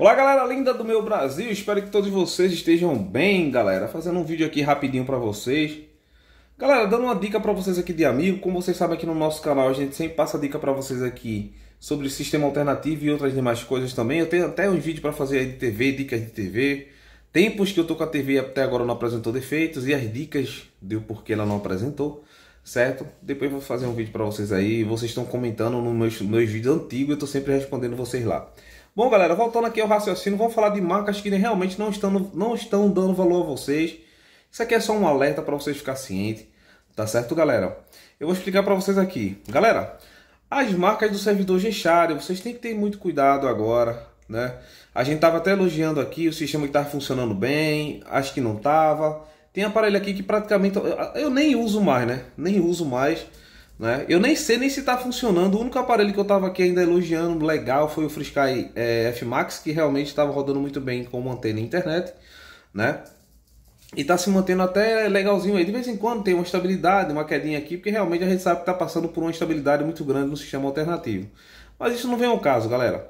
Olá, galera linda do meu Brasil. Espero que todos vocês estejam bem, galera. Fazendo um vídeo aqui rapidinho para vocês. Galera, dando uma dica para vocês aqui de amigo. Como vocês sabem aqui no nosso canal, a gente sempre passa dica para vocês aqui sobre sistema alternativo e outras demais coisas também. Eu tenho até um vídeo para fazer aí de TV, dicas de TV. Tempos que eu tô com a TV até agora não apresentou defeitos e as dicas deu porquê ela não apresentou, certo? Depois vou fazer um vídeo para vocês aí. Vocês estão comentando nos meus, meus vídeos antigos, eu tô sempre respondendo vocês lá. Bom, galera, voltando aqui ao raciocínio, vamos falar de marcas que realmente não estão, não estão dando valor a vocês. Isso aqui é só um alerta para vocês ficarem cientes, tá certo, galera? Eu vou explicar para vocês aqui. Galera, as marcas do servidor Gechari, vocês têm que ter muito cuidado agora, né? A gente tava até elogiando aqui o sistema que está funcionando bem, acho que não tava. Tem aparelho aqui que praticamente eu nem uso mais, né? Nem uso mais. Né? Eu nem sei nem se está funcionando. O único aparelho que eu estava aqui ainda elogiando legal foi o Frisky é, eh, F Max, que realmente estava rodando muito bem com antena internet, né? E está se mantendo até legalzinho aí. De vez em quando tem uma estabilidade, uma quedinha aqui, porque realmente a gente sabe que está passando por uma estabilidade muito grande no sistema alternativo. Mas isso não vem ao caso, galera.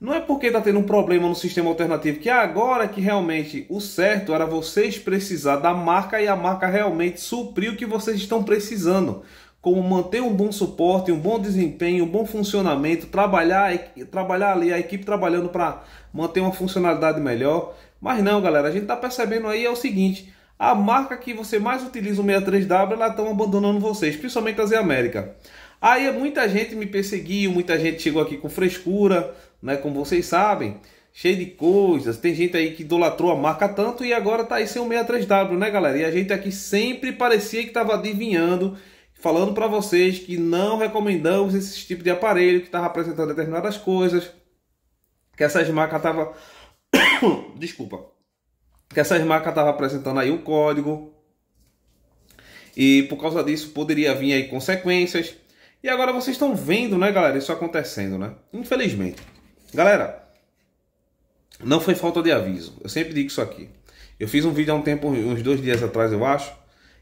Não é porque está tendo um problema no sistema alternativo que agora que realmente o certo era vocês precisar da marca e a marca realmente suprir o que vocês estão precisando como manter um bom suporte, um bom desempenho, um bom funcionamento, trabalhar, trabalhar ali, a equipe trabalhando para manter uma funcionalidade melhor. Mas não, galera, a gente está percebendo aí é o seguinte, a marca que você mais utiliza o 63W, ela estão abandonando vocês, principalmente as América. Aí é muita gente me perseguiu, muita gente chegou aqui com frescura, né, como vocês sabem, cheio de coisas. Tem gente aí que idolatrou a marca tanto e agora tá aí sem o 63W, né, galera? E a gente aqui sempre parecia que tava adivinhando falando para vocês que não recomendamos esse tipo de aparelho que estava apresentando determinadas coisas, que essas marcas estavam. Desculpa. Que essas marcas estavam apresentando aí o código. E por causa disso poderia vir aí consequências. E agora vocês estão vendo, né, galera, isso acontecendo, né? Infelizmente. Galera, não foi falta de aviso. Eu sempre digo isso aqui. Eu fiz um vídeo há um tempo, uns dois dias atrás, eu acho,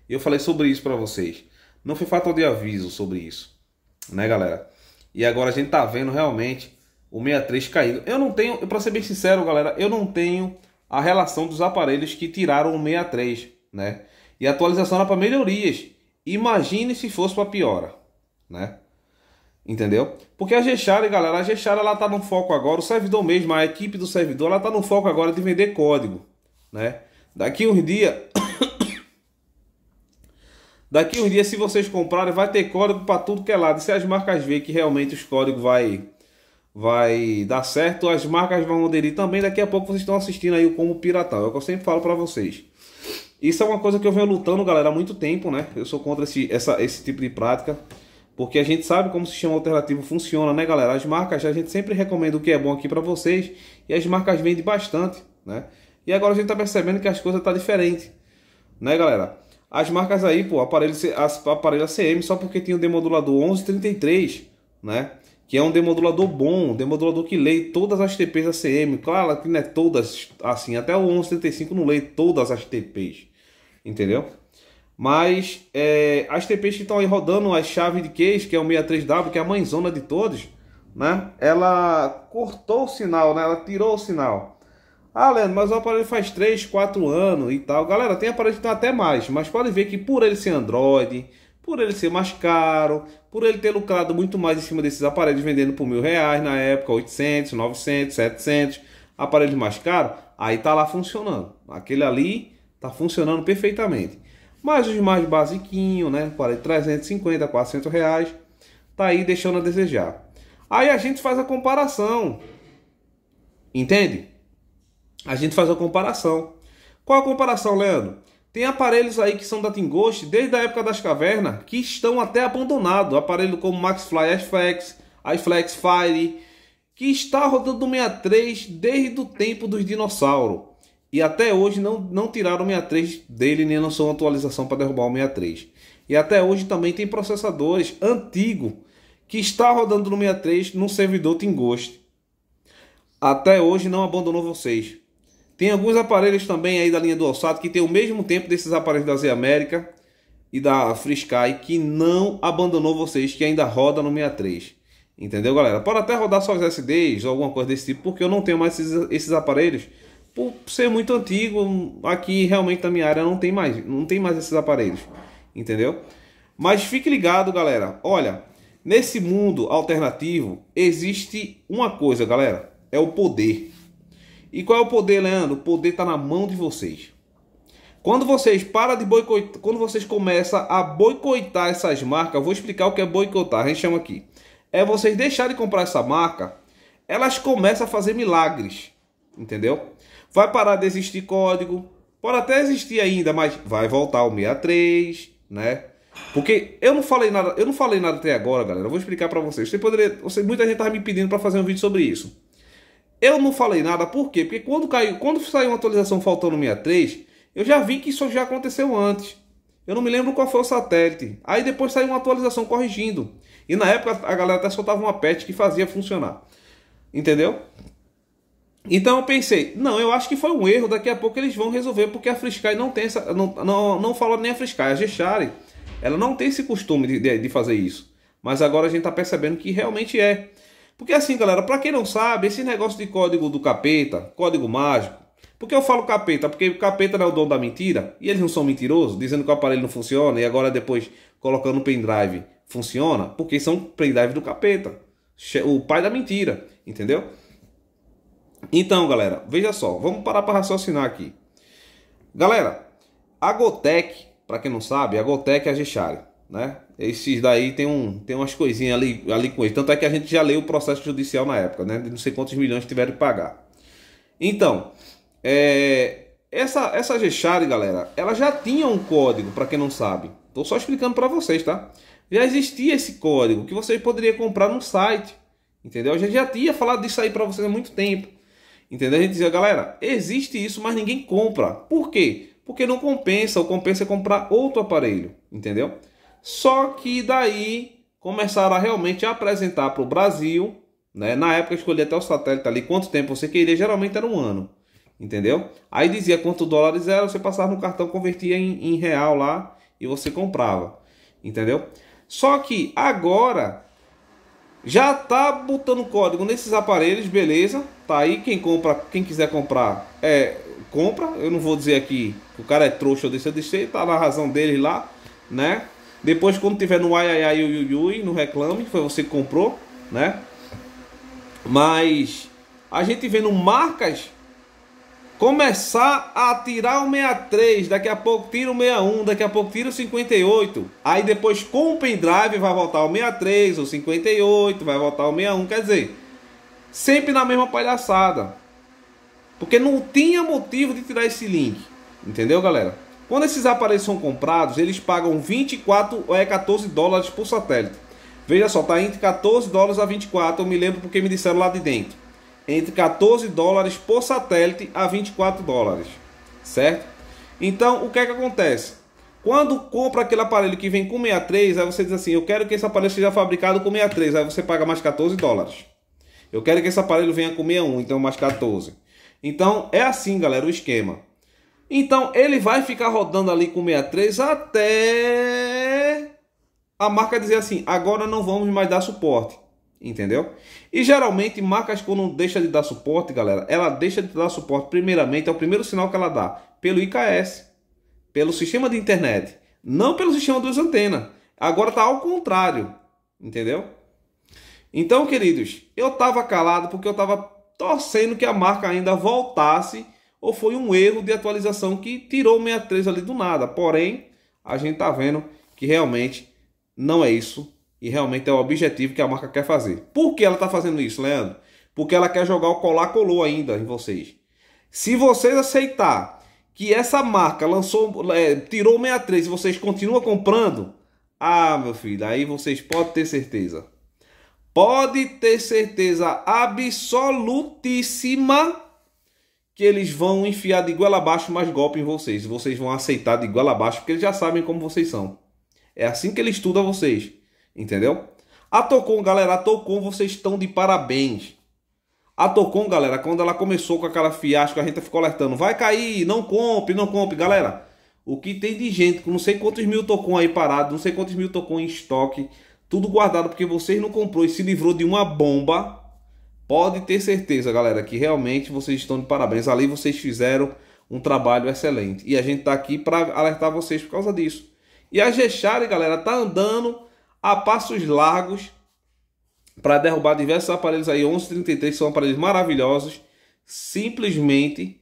e eu falei sobre isso para vocês. Não foi fator de aviso sobre isso, né, galera? E agora a gente tá vendo realmente o 63 caído. Eu não tenho, para ser bem sincero, galera, eu não tenho a relação dos aparelhos que tiraram o 63, né? E a atualização era para melhorias. Imagine se fosse para piora, né? Entendeu? Porque a Gechara, galera, a Gechara ela tá no foco agora, o servidor mesmo, a equipe do servidor, ela tá no foco agora de vender código, né? Daqui uns dias Daqui um dia, se vocês comprarem, vai ter código para tudo que é lado. se as marcas verem que realmente os códigos vai, vai dar certo, as marcas vão aderir também. Daqui a pouco vocês estão assistindo aí o Como Piratar. É o que eu sempre falo para vocês. Isso é uma coisa que eu venho lutando, galera, há muito tempo, né? Eu sou contra esse, essa, esse tipo de prática. Porque a gente sabe como o sistema alternativo funciona, né, galera? As marcas, a gente sempre recomenda o que é bom aqui para vocês. E as marcas vendem bastante, né? E agora a gente está percebendo que as coisas estão tá diferentes, né, galera? As marcas aí, pô, aparelho, as, aparelho ACM, só porque tem o demodulador 1133, né? Que é um demodulador bom, um demodulador que lê todas as TPs ACM. Claro, que não é todas, assim, até o 1135 não lê todas as TPs, entendeu? Mas é, as TPs que estão aí rodando, a chave de case, que é o 63W, que é a mãezona de todos, né? Ela cortou o sinal, né? Ela tirou o sinal. Ah, Leandro, mas o aparelho faz 3, 4 anos e tal. Galera, tem aparelho que tem até mais, mas pode ver que por ele ser Android, por ele ser mais caro, por ele ter lucrado muito mais em cima desses aparelhos, vendendo por mil reais na época, 800, 900, 700, aparelhos mais caros, aí tá lá funcionando. Aquele ali tá funcionando perfeitamente. Mas os mais basiquinhos, né, para 350, 400 reais, tá aí deixando a desejar. Aí a gente faz a comparação, entende? a gente faz uma comparação. Qual a comparação, Leandro? Tem aparelhos aí que são da Tingost desde a época das cavernas que estão até abandonados. Aparelho como Maxfly FX, iFlex Fire, que está rodando o 63 desde o tempo dos dinossauros. E até hoje não, não tiraram o 63 dele, nem lançou uma atualização para derrubar o 63. E até hoje também tem processadores antigos que está rodando no 63 num servidor Tingost. Até hoje não abandonou vocês. Tem alguns aparelhos também aí da linha do Alçado que tem o mesmo tempo desses aparelhos da Z América e da Free Sky que não abandonou vocês, que ainda roda no 63. Entendeu, galera? Pode até rodar só os SDs ou alguma coisa desse tipo, porque eu não tenho mais esses, esses aparelhos. Por ser muito antigo, aqui realmente na minha área não tem mais, não tem mais esses aparelhos. Entendeu? Mas fique ligado, galera. Olha, nesse mundo alternativo existe uma coisa, galera, é o poder. E qual é o poder, Leandro? O poder está na mão de vocês. Quando vocês para de boicotar, quando vocês começam a boicotar essas marcas, eu vou explicar o que é boicotar, a gente chama aqui. É vocês deixarem de comprar essa marca, elas começam a fazer milagres, entendeu? Vai parar de existir código, pode até existir ainda, mas vai voltar o 63, né? Porque eu não falei nada, eu não falei nada até agora, galera. Eu vou explicar para vocês. Você poderia, você, muita gente tava me pedindo para fazer um vídeo sobre isso. Eu não falei nada, por quê? Porque quando, caiu, quando saiu uma atualização faltando 63, eu já vi que isso já aconteceu antes. Eu não me lembro qual foi o satélite. Aí depois saiu uma atualização corrigindo. E na época a galera até soltava uma patch que fazia funcionar. Entendeu? Então eu pensei, não, eu acho que foi um erro, daqui a pouco eles vão resolver, porque a Frisky não tem essa. Não, não, não fala nem a Frisky, a Gechari. Ela não tem esse costume de, de, de fazer isso. Mas agora a gente está percebendo que realmente é. Porque assim, galera, para quem não sabe, esse negócio de código do capeta, código mágico, porque eu falo capeta? Porque o capeta não é o dono da mentira, e eles não são mentirosos, dizendo que o aparelho não funciona, e agora depois colocando o pendrive funciona, porque são pendrive do capeta, o pai da mentira, entendeu? Então, galera, veja só, vamos parar para raciocinar aqui. Galera, a Gotec, para quem não sabe, a Gotec é a Gechari né? Esses daí tem, um, tem umas coisinhas ali, ali com eles. Tanto é que a gente já leu o processo judicial na época, né? De não sei quantos milhões tiveram que pagar. Então, é, essa, essa Gechari, galera, ela já tinha um código, para quem não sabe. Tô só explicando para vocês, tá? Já existia esse código que você poderia comprar no site, entendeu? A gente já tinha falado disso aí para vocês há muito tempo. Entendeu? A gente dizia, galera, existe isso, mas ninguém compra. Por quê? Porque não compensa, ou compensa comprar outro aparelho, entendeu? Só que daí começaram a realmente apresentar para o Brasil, né? Na época escolhi até o satélite ali quanto tempo você queria, geralmente era um ano, entendeu? Aí dizia quanto dólares era, você passava no cartão, convertia em, em real lá e você comprava, entendeu? Só que agora já tá botando código nesses aparelhos, beleza? Tá aí quem compra, quem quiser comprar, é compra. Eu não vou dizer aqui que o cara é trouxa ou deixa de ser, tá na razão dele lá, né? Depois, quando tiver no ai ai ai ui, ui, não reclame, foi você que comprou, né? Mas a gente vendo marcas começar a tirar o 63, daqui a pouco tira o 61, daqui a pouco tira o 58. Aí depois com o pendrive vai voltar o 63, o 58, vai voltar o 61, quer dizer, sempre na mesma palhaçada. Porque não tinha motivo de tirar esse link. Entendeu, galera? Quando esses aparelhos são comprados, eles pagam 24 ou é 14 dólares por satélite. Veja só, tá entre 14 dólares a 24, eu me lembro porque me disseram lá de dentro. Entre 14 dólares por satélite a 24 dólares, certo? Então, o que é que acontece? Quando compra aquele aparelho que vem com 63, aí você diz assim: Eu quero que esse aparelho seja fabricado com 63, aí você paga mais 14 dólares. Eu quero que esse aparelho venha com 61, então mais 14. Então é assim, galera, o esquema. Então ele vai ficar rodando ali com 63 até a marca dizer assim: agora não vamos mais dar suporte. Entendeu? E geralmente, marcas quando deixa de dar suporte, galera, ela deixa de dar suporte primeiramente, é o primeiro sinal que ela dá, pelo IKS, pelo sistema de internet, não pelo sistema das antenas. Agora tá ao contrário, entendeu? Então, queridos, eu tava calado porque eu tava torcendo que a marca ainda voltasse ou foi um erro de atualização que tirou o 63 ali do nada. Porém, a gente está vendo que realmente não é isso e realmente é o objetivo que a marca quer fazer. Por que ela está fazendo isso, Leandro? Porque ela quer jogar o colar-colou ainda em vocês. Se vocês aceitar que essa marca lançou, é, tirou o 63 e vocês continuam comprando, ah, meu filho, aí vocês podem ter certeza. Pode ter certeza absolutíssima que eles vão enfiar de igual abaixo mais golpe em vocês. Vocês vão aceitar de igual abaixo, porque eles já sabem como vocês são. É assim que ele estuda vocês, entendeu? A Tocon, galera, a Tocon, vocês estão de parabéns. A Tocon, galera, quando ela começou com aquela fiasco, a gente ficou alertando, vai cair, não compre, não compre. Galera, o que tem de gente com não sei quantos mil Tocon aí parado, não sei quantos mil Tocon em estoque, tudo guardado porque vocês não comprou e se livrou de uma bomba Pode ter certeza, galera, que realmente vocês estão de parabéns. Ali vocês fizeram um trabalho excelente. E a gente está aqui para alertar vocês por causa disso. E a Gechari, galera, está andando a passos largos para derrubar diversos aparelhos aí. 1133 são aparelhos maravilhosos, simplesmente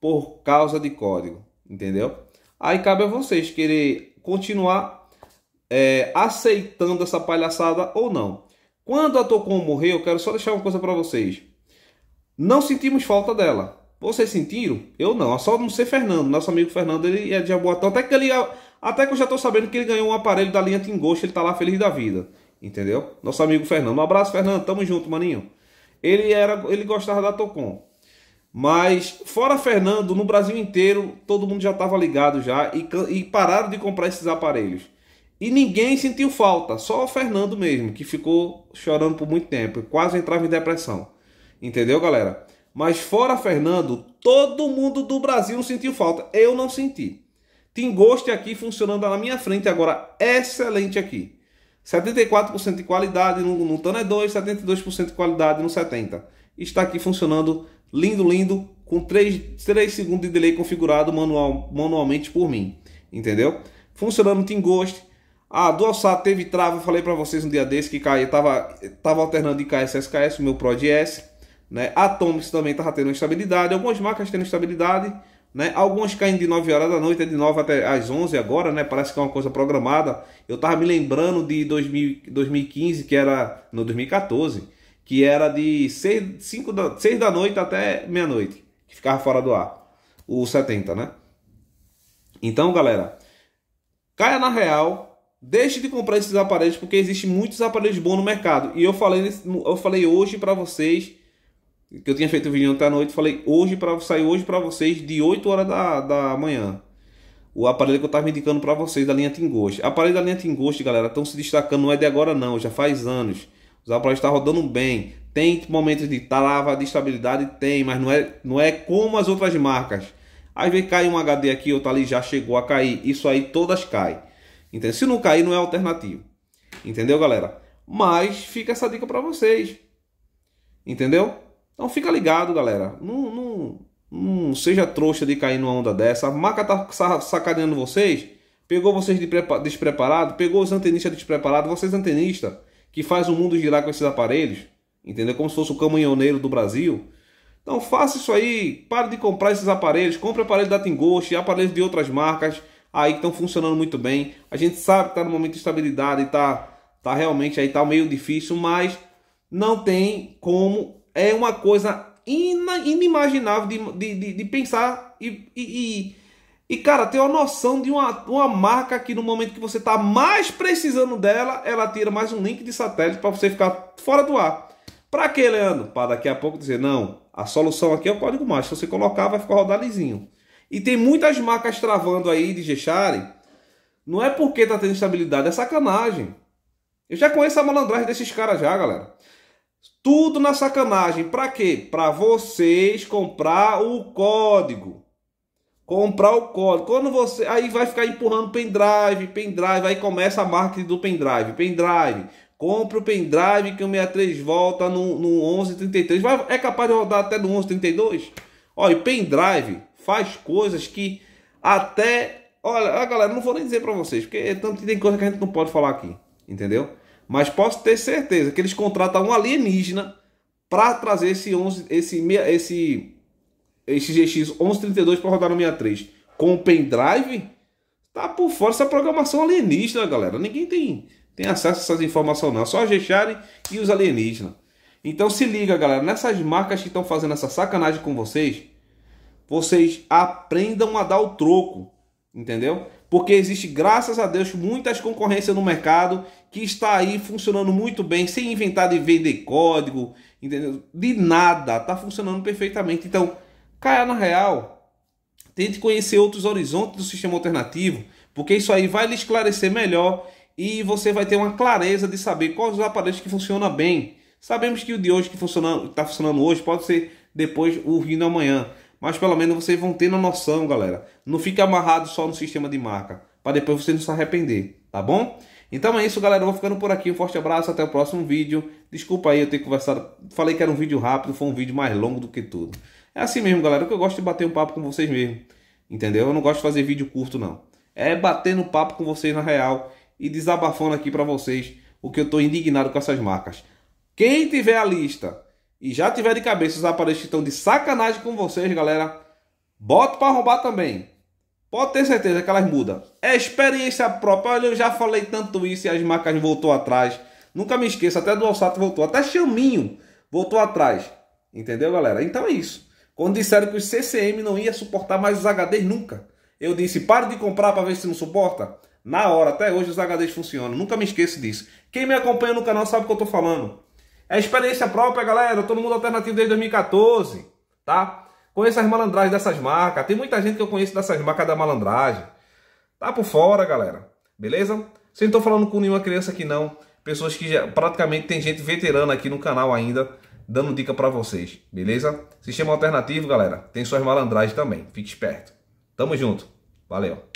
por causa de código, entendeu? Aí cabe a vocês querer continuar é, aceitando essa palhaçada ou não. Quando a Tocon morreu, eu quero só deixar uma coisa para vocês. Não sentimos falta dela. Vocês sentiram? Eu não. É só não ser Fernando. Nosso amigo Fernando, ele é de Aboatão. Até que, ele, é- até que eu já estou sabendo que ele ganhou um aparelho da linha Tingosto. Ele está lá feliz da vida. Entendeu? Nosso amigo Fernando. Um abraço, Fernando. Tamo junto, maninho. Ele, era, ele gostava da Tocon. Mas, fora Fernando, no Brasil inteiro, todo mundo já estava ligado já. E, e pararam de comprar esses aparelhos. E ninguém sentiu falta, só o Fernando mesmo, que ficou chorando por muito tempo, quase entrava em depressão. Entendeu, galera? Mas fora Fernando, todo mundo do Brasil sentiu falta. Eu não senti. Tem gosto aqui funcionando na minha frente agora, excelente aqui. 74% de qualidade no, no 2, 72% é de qualidade no 70. Está aqui funcionando lindo, lindo, com 3, 3 segundos de delay configurado manual, manualmente por mim. Entendeu? Funcionando tem gosto ah, DualSat teve trava, eu falei para vocês um dia desse que caía, tava, tava alternando de KS e SKS, o meu Pro S, né? Atomics também tava tendo instabilidade, algumas marcas tendo instabilidade, né? Algumas caindo de 9 horas da noite, é de 9 até às 11 agora, né? Parece que é uma coisa programada. Eu tava me lembrando de 2000, 2015, que era no 2014, que era de 6, 5 da, 6 da noite até meia-noite, que ficava fora do ar. O 70, né? Então, galera, caia na real, Deixe de comprar esses aparelhos porque existem muitos aparelhos bons no mercado. E eu falei, eu falei hoje para vocês que eu tinha feito o vídeo ontem à noite, falei hoje para sair hoje para vocês de 8 horas da, da manhã. O aparelho que eu estava indicando para vocês da linha Tingost. Aparelho da linha Tingost, galera, estão se destacando, não é de agora não, já faz anos. Os aparelhos estão tá rodando bem. Tem momentos de trava, de estabilidade, tem, mas não é, não é como as outras marcas. Às vezes cai um HD aqui, outro ali já chegou a cair. Isso aí todas caem. Entendeu? Se não cair, não é alternativo. Entendeu, galera? Mas fica essa dica para vocês. Entendeu? Então fica ligado, galera. Não, não, não seja trouxa de cair numa onda dessa. A maca tá sacaneando vocês. Pegou vocês de despreparado. Pegou os antenistas despreparados. Vocês antenistas que faz o mundo girar com esses aparelhos. Entendeu? Como se fosse o caminhoneiro do Brasil. Então faça isso aí, pare de comprar esses aparelhos, compre aparelho da e aparelhos de outras marcas, aí que estão funcionando muito bem. A gente sabe que está no momento de estabilidade, está tá realmente aí tá meio difícil, mas não tem como. É uma coisa inimaginável de, de, de, de pensar e, e, e, cara, ter uma noção de uma, uma marca que no momento que você está mais precisando dela, ela tira mais um link de satélite para você ficar fora do ar. Para que Leandro? Para daqui a pouco dizer, não, a solução aqui é o código mais. Se você colocar, vai ficar rodar lisinho. E tem muitas marcas travando aí de Gechari. Não é porque tá tendo estabilidade, é sacanagem. Eu já conheço a malandragem desses caras já, galera. Tudo na sacanagem. Para quê? Para vocês comprar o código. Comprar o código. Quando você aí vai ficar empurrando pendrive, pendrive, aí começa a marca do pendrive, pendrive. Compre o pendrive que o 63 volta no, no 1133. Vai, é capaz de rodar até no 1132. Olha, pendrive faz coisas que até. Olha, galera, não vou nem dizer para vocês, porque é tanto tem coisa que a gente não pode falar aqui, entendeu? Mas posso ter certeza que eles contratam um alienígena para trazer esse 11, esse esse esse GX 1132 para rodar no 63 com o pendrive. Tá por fora essa programação alienígena, galera. Ninguém tem, tem acesso a essas informações, não. Só a Gexari e os alienígenas. Então se liga, galera. Nessas marcas que estão fazendo essa sacanagem com vocês, vocês aprendam a dar o troco, entendeu? Porque existe, graças a Deus, muitas concorrências no mercado que está aí funcionando muito bem, sem inventar de vender código, entendeu? De nada, está funcionando perfeitamente. Então, caia na real, tente conhecer outros horizontes do sistema alternativo, porque isso aí vai lhe esclarecer melhor e você vai ter uma clareza de saber quais os aparelhos que funcionam bem. Sabemos que o de hoje que está funcionando hoje pode ser depois o vindo amanhã. Mas pelo menos vocês vão uma noção, galera. Não fique amarrado só no sistema de marca. Para depois você não se arrepender, tá bom? Então é isso, galera. Eu vou ficando por aqui. Um forte abraço. Até o próximo vídeo. Desculpa aí eu ter conversado. Falei que era um vídeo rápido. Foi um vídeo mais longo do que tudo. É assim mesmo, galera. O que eu gosto de bater um papo com vocês mesmo. Entendeu? Eu não gosto de fazer vídeo curto, não. É batendo papo com vocês na real. E desabafando aqui para vocês o que eu estou indignado com essas marcas. Quem tiver a lista e já tiver de cabeça os aparelhos que estão de sacanagem com vocês, galera, bota para arrombar também. Pode ter certeza que elas mudam. É experiência própria. Olha, eu já falei tanto isso e as marcas voltou atrás. Nunca me esqueça, até do Alçato voltou, até Chaminho voltou atrás. Entendeu, galera? Então é isso. Quando disseram que o CCM não ia suportar mais os HDs nunca. Eu disse, para de comprar para ver se não suporta. Na hora, até hoje os HDs funcionam. Nunca me esqueço disso. Quem me acompanha no canal sabe o que eu estou falando. É experiência própria, galera. Todo mundo alternativo desde 2014, tá? Conheço as malandragens dessas marcas. Tem muita gente que eu conheço dessas marcas da malandragem. Tá por fora, galera. Beleza? Vocês não falando com nenhuma criança aqui, não. Pessoas que já, praticamente tem gente veterana aqui no canal ainda, dando dica para vocês. Beleza? Sistema alternativo, galera. Tem suas malandragens também. Fique esperto. Tamo junto. Valeu.